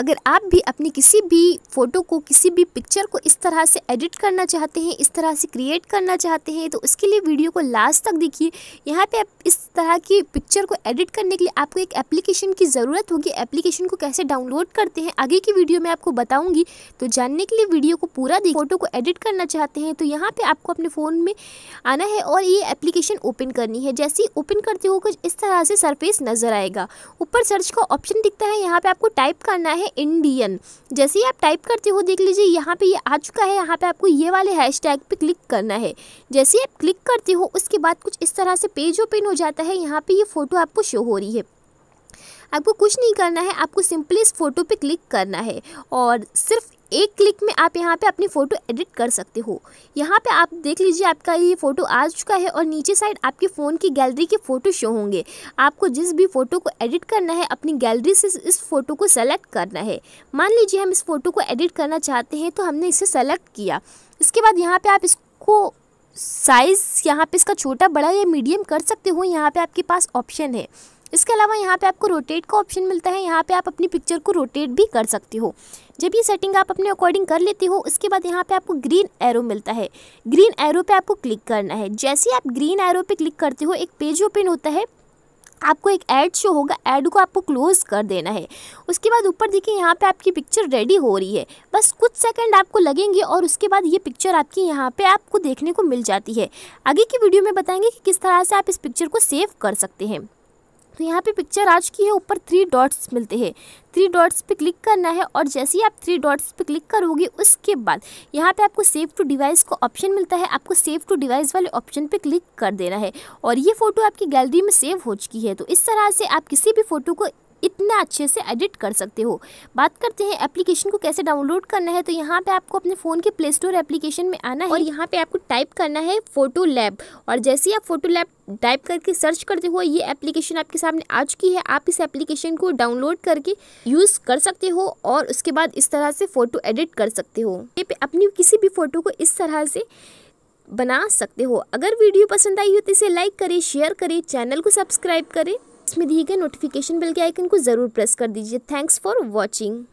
अगर आप भी अपनी किसी भी फ़ोटो को किसी भी पिक्चर को इस तरह से एडिट करना चाहते हैं इस तरह से क्रिएट करना चाहते हैं तो उसके लिए वीडियो को लास्ट तक देखिए यहाँ पे आप इस तरह की पिक्चर को एडिट करने के लिए आपको एक एप्लीकेशन की ज़रूरत होगी एप्लीकेशन को कैसे डाउनलोड करते हैं आगे की वीडियो में आपको बताऊँगी तो जानने के लिए वीडियो को पूरा देख फ़ोटो को एडिट करना चाहते हैं तो यहाँ पर आपको अपने फ़ोन में आना है और ये एप्लीकेशन ओपन करनी है जैसे ही ओपन करते हो कुछ इस तरह से सरफेस नज़र आएगा ऊपर सर्च का ऑप्शन दिखता है यहाँ पर आपको टाइप करना है इंडियन जैसे ही आप टाइप करते हो देख लीजिए यहाँ पे ये आ चुका है यहाँ पे आपको ये वाले हैशटैग पे क्लिक करना है जैसे ही आप क्लिक करते हो उसके बाद कुछ इस तरह से पेज ओपन हो जाता है यहाँ पे ये फ़ोटो आपको शो हो रही है आपको कुछ नहीं करना है आपको सिंपली इस फ़ोटो पे क्लिक करना है और सिर्फ एक क्लिक में आप यहाँ पे अपनी फ़ोटो एडिट कर सकते हो यहाँ पे आप देख लीजिए आपका ये फ़ोटो आ चुका है और नीचे साइड आपके फ़ोन की गैलरी के फ़ोटो शो होंगे आपको जिस भी फ़ोटो को एडिट करना है अपनी गैलरी से इस फ़ोटो को सेलेक्ट करना है मान लीजिए हम इस फ़ोटो को एडिट करना चाहते हैं तो हमने इसे सेलेक्ट किया इसके बाद यहाँ पर आप इसको साइज़ यहाँ पर इसका छोटा बड़ा या मीडियम कर सकते हो यहाँ पर आपके पास ऑप्शन है इसके अलावा यहाँ पे आपको रोटेट का ऑप्शन मिलता है यहाँ पे आप अपनी पिक्चर को रोटेट भी कर सकते हो जब ये सेटिंग आप अपने अकॉर्डिंग कर लेते हो उसके बाद यहाँ पे आपको ग्रीन एरो मिलता है ग्रीन एरो पे आपको क्लिक करना है जैसे आप ग्रीन एरो पे क्लिक करते हो एक पेज ओपन होता है आपको एक ऐड शो होगा ऐड को आपको क्लोज़ कर देना है उसके बाद ऊपर देखिए यहाँ पे आपकी पिक्चर रेडी हो रही है बस कुछ सेकंड आपको लगेंगे और उसके बाद ये पिक्चर आपकी यहाँ पे आपको देखने को मिल जाती है आगे की वीडियो में बताएंगे कि किस तरह से आप इस पिक्चर को सेव कर सकते हैं तो यहाँ पे पिक्चर आज की है ऊपर थ्री डॉट्स मिलते हैं थ्री डॉट्स पे क्लिक करना है और जैसे ही आप थ्री डॉट्स पे क्लिक करोगे उसके बाद यहाँ पे आपको सेव टू डिवाइस का ऑप्शन मिलता है आपको सेव टू डिवाइस वाले ऑप्शन पे क्लिक कर देना है और ये फ़ोटो आपकी गैलरी में सेव हो चुकी है तो इस तरह से आप किसी भी फ़ोटो को इतना अच्छे से एडिट कर सकते हो बात करते हैं एप्लीकेशन को कैसे डाउनलोड करना है तो यहाँ पे आपको अपने फ़ोन के प्ले स्टोर एप्लीकेशन में आना है और यहाँ पे आपको टाइप करना है फोटो लैब और जैसे ही आप फोटो लैब टाइप करके सर्च करते हो ये एप्लीकेशन आपके सामने आ चुकी है आप इस एप्लीकेशन को डाउनलोड करके यूज़ कर सकते हो और उसके बाद इस तरह से फ़ोटो एडिट कर सकते हो ये पे अपनी किसी भी फ़ोटो को इस तरह से बना सकते हो अगर वीडियो पसंद आई हो तो इसे लाइक करें शेयर करें चैनल को सब्सक्राइब करें में दिए गए नोटिफिकेशन बेल के आइकन को ज़रूर प्रेस कर दीजिए थैंक्स फॉर वॉचिंग